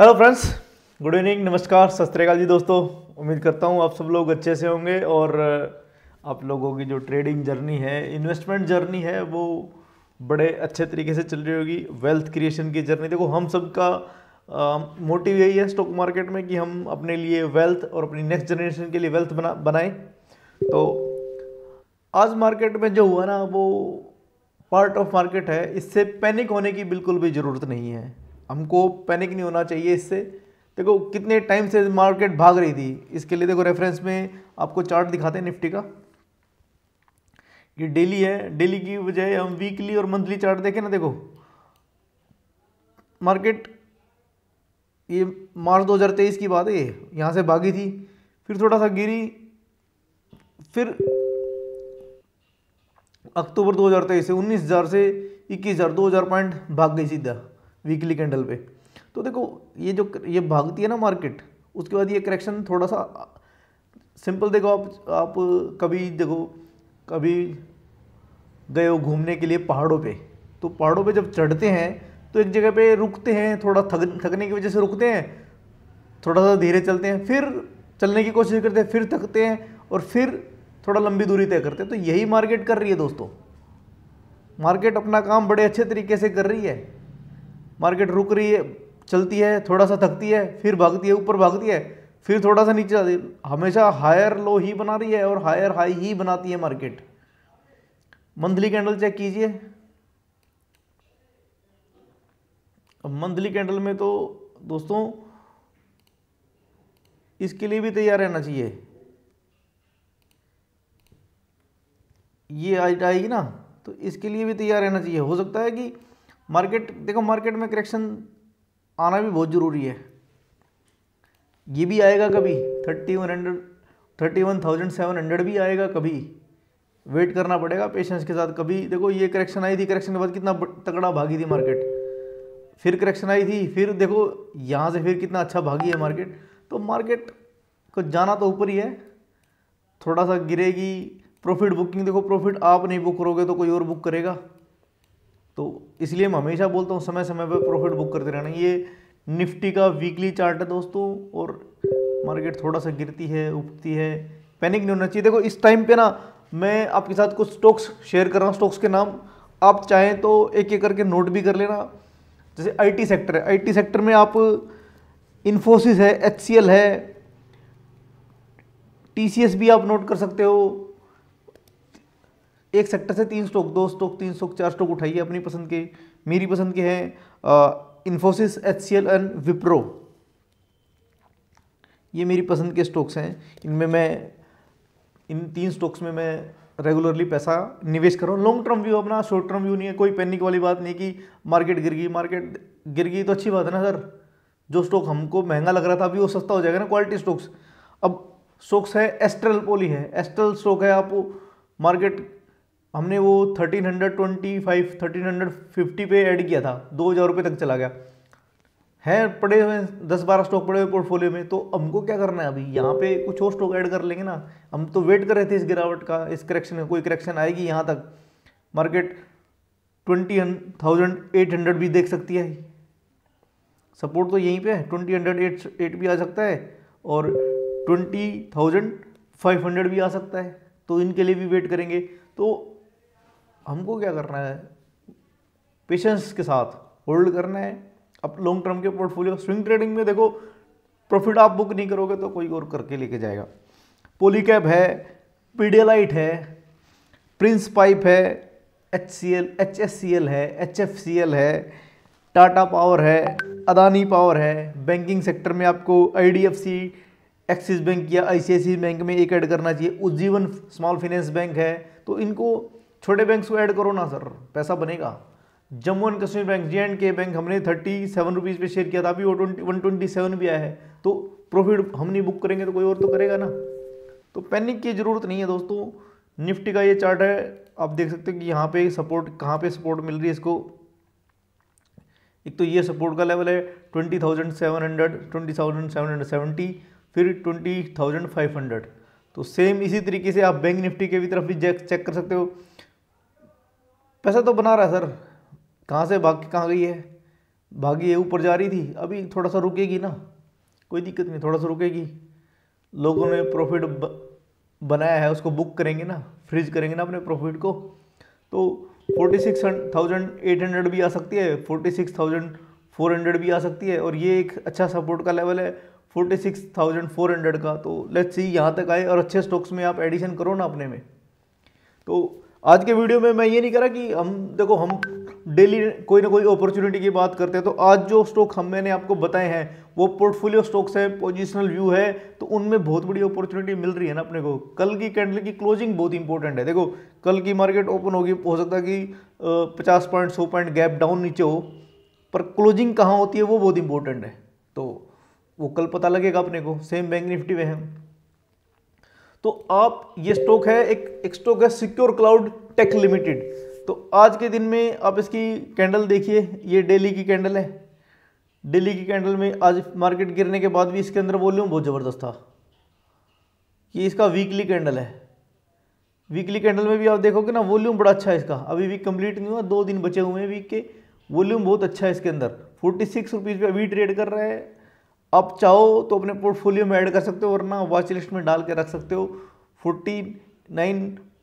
hello friends good evening नमस्कार सत जी दोस्तों उम्मीद करता हूँ आप सब लोग अच्छे से होंगे और आप लोगों की जो ट्रेडिंग जर्नी है इन्वेस्टमेंट जर्नी है वो बड़े अच्छे तरीके से चल रही होगी वेल्थ क्रिएशन की जर्नी देखो हम सब का मोटिव यही है स्टॉक मार्केट में कि हम अपने लिए वेल्थ और अपनी नेक्स्ट जनरेशन के लिए वेल्थ बना बनाएं तो आज मार्केट में जो हुआ ना वो पार्ट ऑफ मार्केट है इससे पैनिक होने की बिल्कुल भी ज़रूरत नहीं है हमको पैनिक नहीं होना चाहिए इससे देखो कितने टाइम से मार्केट भाग रही थी इसके लिए देखो रेफरेंस में आपको चार्ट दिखाते हैं निफ्टी का ये डेली है डेली की बजाय हम वीकली और मंथली चार्ट देखें ना देखो मार्केट ये मार्च 2023 की बात है ये यहाँ से भागी थी फिर थोड़ा सा गिरी फिर अक्टूबर 2023 से 19000 से 21000 पॉइंट भाग गई सीधा वीकली कैंडल पे तो देखो ये जो ये भागती है ना मार्केट उसके बाद ये करेक्शन थोड़ा सा सिंपल देखो आप आप कभी देखो कभी गए हो घूमने के लिए पहाड़ों पे तो पहाड़ों पे जब चढ़ते हैं तो एक जगह पे रुकते हैं थोड़ा थक थकने की वजह से रुकते हैं थोड़ा सा धीरे चलते हैं फिर चलने की कोशिश करते हैं फिर थकते हैं और फिर थोड़ा लंबी दूरी तय करते हैं तो यही मार्केट कर रही है दोस्तों मार्केट अपना काम बड़े अच्छे तरीके से कर रही है मार्केट रुक रही है चलती है थोड़ा सा थकती है फिर भागती है ऊपर भागती है फिर थोड़ा सा नीचे जाती है हमेशा हायर लो ही बना रही है और हायर हाई ही बनाती है मार्केट मंथली कैंडल चेक कीजिए अब मंथली कैंडल में तो दोस्तों इसके लिए भी तैयार रहना चाहिए ये आइट आएगी ना तो इसके लिए भी तैयार रहना चाहिए हो सकता है कि मार्केट देखो मार्केट में करेक्शन आना भी बहुत ज़रूरी है ये भी आएगा कभी thirty one hundred thirty one thousand seven hundred भी आएगा कभी वेट करना पड़ेगा पेशेंस के साथ कभी देखो ये करेक्शन आई थी करेक्शन के बाद कितना तगड़ा भागी थी मार्केट फिर करेक्शन आई थी फिर देखो यहाँ से फिर कितना अच्छा भागी है मार्केट तो मार्केट को जाना तो ऊपर ही है थोड़ा सा गिरेगी प्रॉफिट बुकिंग देखो प्रॉफिट आप नहीं बुक करोगे तो कोई और बुक करेगा इसलिए मैं हमेशा बोलता हूँ समय समय पर प्रॉफिट बुक करते रहना ये निफ्टी का वीकली चार्ट है दोस्तों और मार्केट थोड़ा सा गिरती है उठती है पैनिक नहीं होना चाहिए देखो इस टाइम पे ना मैं आपके साथ कुछ स्टॉक्स शेयर कर रहा हूँ स्टॉक्स के नाम आप चाहें तो एक एक करके नोट भी कर लेना जैसे आईटी सेक्टर है आईटी सेक्टर में आप इन्फोसिस है एचसीएल है टीसीएस भी आप नोट कर सकते हो एक सेक्टर से तीन स्टॉक दो स्टॉक तीन स्टॉक चार स्टॉक उठाइए अपनी पसंद के मेरी पसंद के हैं Infosys H C L and Wipro ये मेरी पसंद के स्टॉक्स हैं इनमें मैं इन तीन स्टॉक्स में मैं रेगुलरली पैसा निवेश कर रहा हूँ लॉन्ग टर्म व्यू अपना शॉर्ट टर्म व्यू नहीं है कोई पैनिक वाली बात नहीं कि मार्केट गिर गई मार्केट गिर गई तो अच्छी बात है ना सर जो स्टॉक हमको महंगा लग रहा था अभी वो सस्ता हो जाएगा ना क्वालिटी स्टॉक्स अब स्टॉक्स है एस्ट्रल पोली है एस्ट्रल स्टॉक है आप मार्केट हमने वो thirteen hundred twenty five thirteen hundred fifty पे ऐड किया था दो हज़ार रुपये तक चला गया है पड़े हुए दस बारह स्टॉक पड़े हुए पोर्टफोलियो में तो हमको क्या करना है अभी यहाँ पे कुछ और स्टॉक ऐड कर लेंगे ना हम तो वेट कर रहे थे इस गिरावट का इस करेक्शन में कोई करेक्शन आएगी यहाँ तक market twenty thousand eight hundred भी देख सकती है सपोर्ट तो यहीं पे है ट्वेंटी हंड्रेड एट एट भी आ सकता है और ट्वेंटी थाउजेंड फाइव हंड्रेड भी आ सकता है तो इनके लिए भी वेट करेंगे तो हमको क्या करना है पेशेंस के साथ होल्ड करना है अब लॉन्ग टर्म के पोर्टफोलियो स्विंग ट्रेडिंग में देखो प्रॉफिट आप बुक नहीं करोगे तो कोई और करके लेके जाएगा पोलीकैप है पीडियालाइट है प्रिंस पाइप है H C L H S C L है एच एफ सी एल है टाटा पावर है अदानी पावर है बैंकिंग सेक्टर में आपको I D F C Axis Bank या I C I C bank में एक ऐड करना चाहिए उज्जीवन स्मॉल फाइनेंस बैंक है तो इनको छोटे बैंक को ऐड करो ना सर पैसा बनेगा Jammu and Kashmir Bank J and K Bank हमने थर्टी सेवन रुपीज़ पर शेयर किया था अभी वो ट्वेंटी वन ट्वेंटी सेवन भी आया है तो प्रॉफिट हम नहीं बुक करेंगे तो कोई और तो करेगा ना तो पैनिक की ज़रूरत नहीं है दोस्तों निफ्टी का ये चार्ट है आप देख सकते हो कि यहाँ पे सपोर्ट कहाँ पे सपोर्ट मिल रही है इसको एक तो ये सपोर्ट का लेवल है twenty thousand seven hundred twenty thousand seven hundred seventy फिर ट्वेंटी थाउजेंड फाइव हंड्रेड तो सेम इसी तरीके से आप बैंक निफ्टी के भी तरफ भी चेक कर सकते हो पैसा तो बना रहा है सर कहाँ से भाग के कहाँ गई है भागी है ऊपर जा रही थी अभी थोड़ा सा रुकेगी ना कोई दिक्कत नहीं थोड़ा सा रुकेगी लोगों ने प्रॉफिट बनाया है उसको बुक करेंगे ना फ्रिज करेंगे ना अपने प्रॉफिट को तो forty six thousand eight hundred भी आ सकती है forty six thousand four hundred भी आ सकती है और ये एक अच्छा सपोर्ट का लेवल है forty six thousand four hundred का तो लेट्स सी यहाँ तक आए और अच्छे स्टॉक्स में आप एडिशन करो ना अपने में तो आज के वीडियो में मैं ये नहीं करा कि हम देखो हम डेली कोई ना कोई अपॉर्चुनिटी की बात करते हैं तो आज जो स्टॉक हम मैंने आपको बताए हैं वो पोर्टफोलियो स्टॉक्स हैं पोजिशनल व्यू है तो उनमें बहुत बड़ी अपॉर्चुनिटी मिल रही है ना अपने को कल की कैंडल की क्लोजिंग बहुत इंपॉर्टेंट है देखो कल की मार्केट ओपन होगी हो सकता है कि पचास पॉइंट सौ पॉइंट गैप डाउन नीचे हो पर क्लोजिंग कहाँ होती है वो बहुत इंपॉर्टेंट है तो वो कल पता लगेगा अपने को सेम बैंक निफ्टी में है तो आप ये स्टॉक है एक, एक स्टॉक है सिक्योर क्लाउड टेक लिमिटेड तो आज के दिन में आप इसकी कैंडल देखिए ये डेली की कैंडल है डेली की कैंडल में आज मार्केट गिरने के बाद भी इसके अंदर वॉल्यूम बहुत ज़बरदस्त था ये इसका वीकली कैंडल है वीकली कैंडल में भी आप देखोगे ना वॉल्यूम बड़ा अच्छा है इसका अभी वीक कंप्लीट नहीं हुआ दो दिन बचे हुए हैं वीक के वॉल्यूम बहुत अच्छा है इसके अंदर फोर्टी सिक्स रुपीज़ पर अभी ट्रेड कर रहा है आप चाहो तो अपने पोर्टफोलियो में ऐड कर सकते हो वरना वॉच लिस्ट में डाल के रख सकते हो forty nine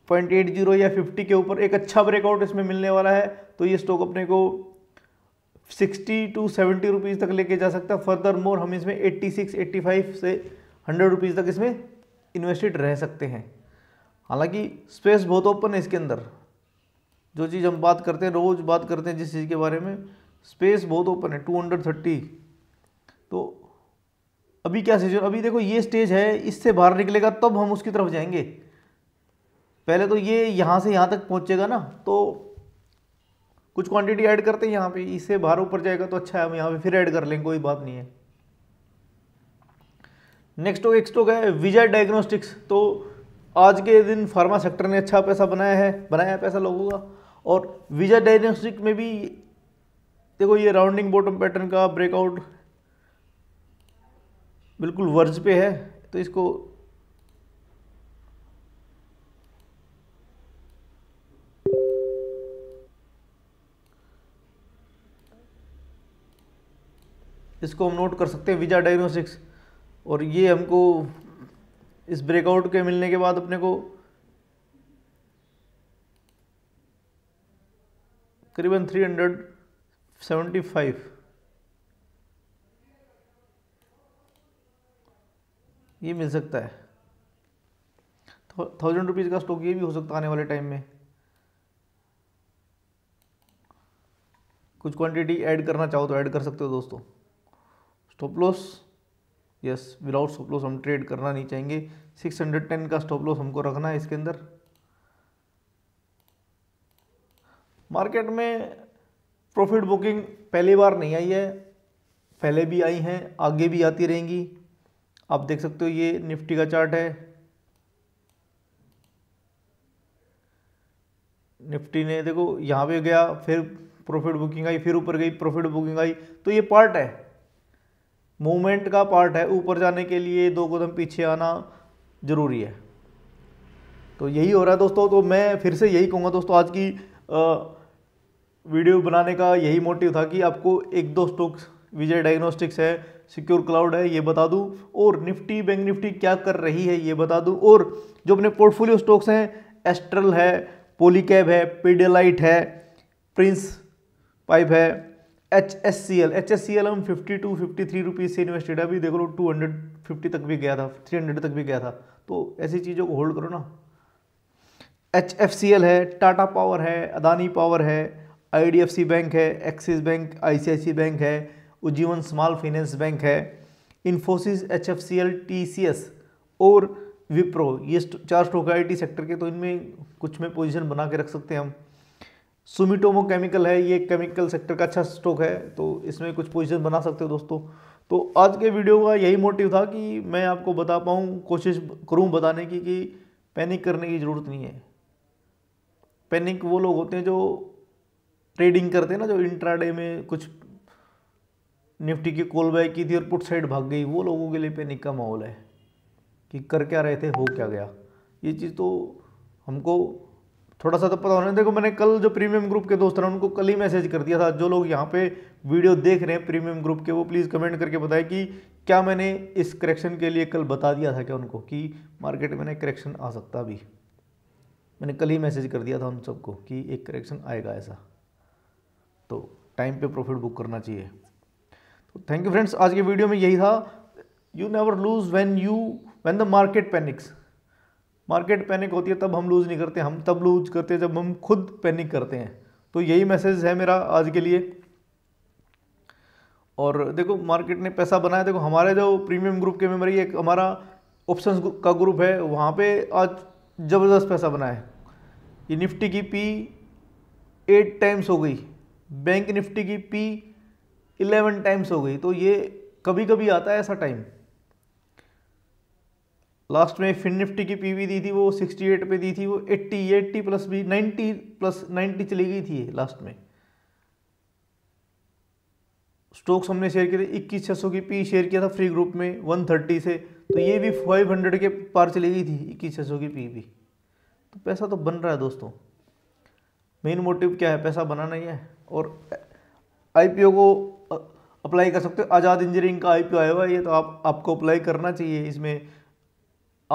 point eight zero या फिफ्टी के ऊपर एक अच्छा ब्रेकआउट इसमें मिलने वाला है तो ये स्टॉक अपने को सिक्सटी टू सेवेंटी रुपीज़ तक लेके जा सकता है फर्दर मोर हम इसमें एट्टी सिक्स एट्टी फाइव से हंड्रेड रुपीज़ तक इसमें इन्वेस्टेड रह सकते हैं हालांकि स्पेस बहुत ओपन है इसके अंदर जो चीज़ हम बात करते हैं रोज़ बात करते हैं जिस चीज़ के बारे में स्पेस बहुत ओपन है टू हंड्रेड थर्टी तो अभी क्या सिचुएशन अभी देखो ये स्टेज है इससे बाहर निकलेगा तब हम उसकी तरफ जाएंगे पहले तो ये यहाँ से यहाँ तक पहुँचेगा ना तो कुछ क्वांटिटी ऐड करते हैं यहाँ पे इससे बाहर ऊपर जाएगा तो अच्छा है हम यहाँ पे फिर ऐड कर लेंगे कोई बात नहीं है नेक्स्ट टॉक स्टॉक है विजय डायग्नोस्टिक्स तो आज के दिन फार्मा सेक्टर ने अच्छा पैसा बनाया है बनाया है पैसा लोगों का और विजय डायग्नोस्टिक में भी देखो ये राउंडिंग बॉटम पैटर्न का ब्रेकआउट बिल्कुल वर्ज पे है तो इसको इसको हम नोट कर सकते हैं विजा डायग्नोस्टिक्स और ये हमको इस ब्रेकआउट के मिलने के बाद अपने को करीबन थ्री हंड्रेड सेवेंटी फाइव ये मिल सकता है थाउजेंड रुपीज़ का स्टॉक ये भी हो सकता आने वाले टाइम में कुछ क्वांटिटी ऐड करना चाहो तो ऐड कर सकते हो दोस्तों stop loss yes without stop loss हम ट्रेड करना नहीं चाहेंगे सिक्स हंड्रेड टेन का स्टॉप लॉस हमको रखना है इसके अंदर मार्केट में प्रॉफिट बुकिंग पहली बार नहीं आई है पहले भी आई हैं आगे भी आती रहेंगी आप देख सकते हो ये निफ्टी का चार्ट है निफ्टी ने देखो यहाँ पे गया फिर प्रॉफिट बुकिंग आई फिर ऊपर गई प्रॉफिट बुकिंग आई तो ये पार्ट है मूवमेंट का पार्ट है ऊपर जाने के लिए दो कदम पीछे आना ज़रूरी है तो यही हो रहा है दोस्तों तो मैं फिर से यही कहूँगा दोस्तों आज की आ, वीडियो बनाने का यही मोटिव था कि आपको एक दो स्टॉक्स विजय डायग्नोस्टिक्स है सिक्योर क्लाउड है ये बता दूं और निफ्टी बैंक निफ्टी क्या कर रही है ये बता दूं और जो अपने पोर्टफोलियो स्टॉक्स हैं एस्ट्रल है पोलीकैब है पेडेलाइट है प्रिंस पाइप है H S C L H S C L हम fifty two fifty three rupees से इन्वेस्टेड है अभी देख लो टू हंड्रेड फिफ्टी तक भी गया था थ्री हंड्रेड तक भी गया था तो ऐसी चीज़ों को होल्ड करो ना एच एफ सी एल है टाटा पावर है अदानी पावर है I D F C bank है Axis bank I C I C bank है उज्जीवन स्मॉल फाइनेंस बैंक है Infosys H F C L T C S और विप्रो ये चार स्टॉक है आई सेक्टर के तो इनमें कुछ में पोजीशन बना के रख सकते हैं हम सुमिटोमो केमिकल है ये केमिकल सेक्टर का अच्छा स्टॉक है तो इसमें कुछ पोजीशन बना सकते हो दोस्तों तो आज के वीडियो का यही मोटिव था कि मैं आपको बता पाऊँ कोशिश करूँ बताने की कि पैनिक करने की ज़रूरत नहीं है पैनिक वो लोग होते हैं जो ट्रेडिंग करते हैं ना जो इंट्राडे में कुछ निफ्टी की कोल बैक की थी और पुट साइड भाग गई वो लोगों के लिए पैनिक का माहौल है कि कर क्या रहे थे हो क्या गया ये चीज़ तो हमको थोड़ा सा तो पता होना देखो मैंने कल जो प्रीमियम ग्रुप के दोस्त हैं उनको कल ही मैसेज कर दिया था जो लोग यहाँ पे वीडियो देख रहे हैं प्रीमियम ग्रुप के वो प्लीज़ कमेंट करके बताएं कि क्या मैंने इस करेक्शन के लिए कल बता दिया था क्या उनको कि मार्केट में करेक्शन आ सकता भी मैंने कल ही मैसेज कर दिया था उन सबको कि एक करेक्शन आएगा ऐसा तो टाइम पे प्रॉफिट बुक करना चाहिए तो थैंक यू फ्रेंड्स आज के वीडियो में यही था you never lose when you when the market panics market panic होती है तब हम लूज़ नहीं करते हम तब लूज करते हैं जब हम खुद पैनिक करते हैं तो यही मैसेज है मेरा आज के लिए और देखो मार्केट ने पैसा बनाया देखो हमारे जो प्रीमियम ग्रुप के मेम्बर एक हमारा ऑप्शन का ग्रुप है वहाँ पे आज ज़बरदस्त पैसा बनाया है ये निफ्टी की पी एट टाइम्स हो गई बैंक निफ्टी की पी इलेवन टाइम्स हो गई तो ये कभी कभी आता है ऐसा टाइम लास्ट में फिन निफ्टी की पीवी दी थी वो 68 पे दी थी वो 80 80 प्लस भी 90 प्लस 90 चली गई थी लास्ट में स्टॉक्स हमने शेयर किए थे इक्कीस छः सौ की पी शेयर किया था फ्री ग्रुप में 130 से तो ये भी 500 के पार चली गई थी इक्कीस छः सौ की पी भी तो पैसा तो बन रहा है दोस्तों मेन मोटिव क्या है पैसा बनाना ही है और आई को अप्लाई कर सकते हो आज़ाद इंजीनियरिंग का आई आया हुआ है ये तो आप आपको अप्लाई करना चाहिए इसमें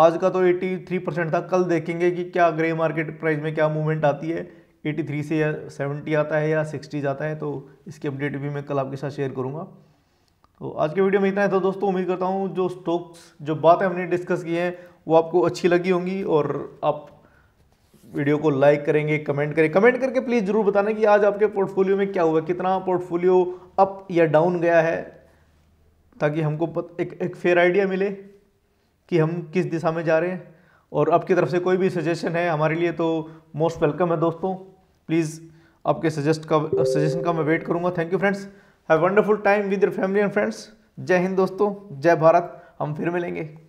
आज का तो 83 परसेंट था कल देखेंगे कि क्या ग्रे मार्केट प्राइस में क्या मूवमेंट आती है 83 से या 70 आता है या 60 जाता है तो इसकी अपडेट भी मैं कल आपके साथ शेयर करूँगा तो आज के वीडियो में इतना है था तो दोस्तों उम्मीद करता हूँ जो स्टॉक्स जो बातें हमने डिस्कस की हैं वो आपको अच्छी लगी होंगी और आप वीडियो को लाइक करेंगे कमेंट करें कमेंट करके प्लीज़ ज़रूर बताना कि आज आपके पोर्टफोलियो में क्या हुआ कितना पोर्टफोलियो अप या डाउन गया है ताकि हमको पत, एक एक फेयर आइडिया मिले कि हम किस दिशा में जा रहे हैं और आपकी तरफ से कोई भी सजेशन है हमारे लिए तो मोस्ट वेलकम है दोस्तों प्लीज़ आपके सजेस्ट का सजेशन का मैं वेट करूँगा thank you friends have wonderful time with your family and friends Jai Hind दोस्तों जय भारत हम फिर मिलेंगे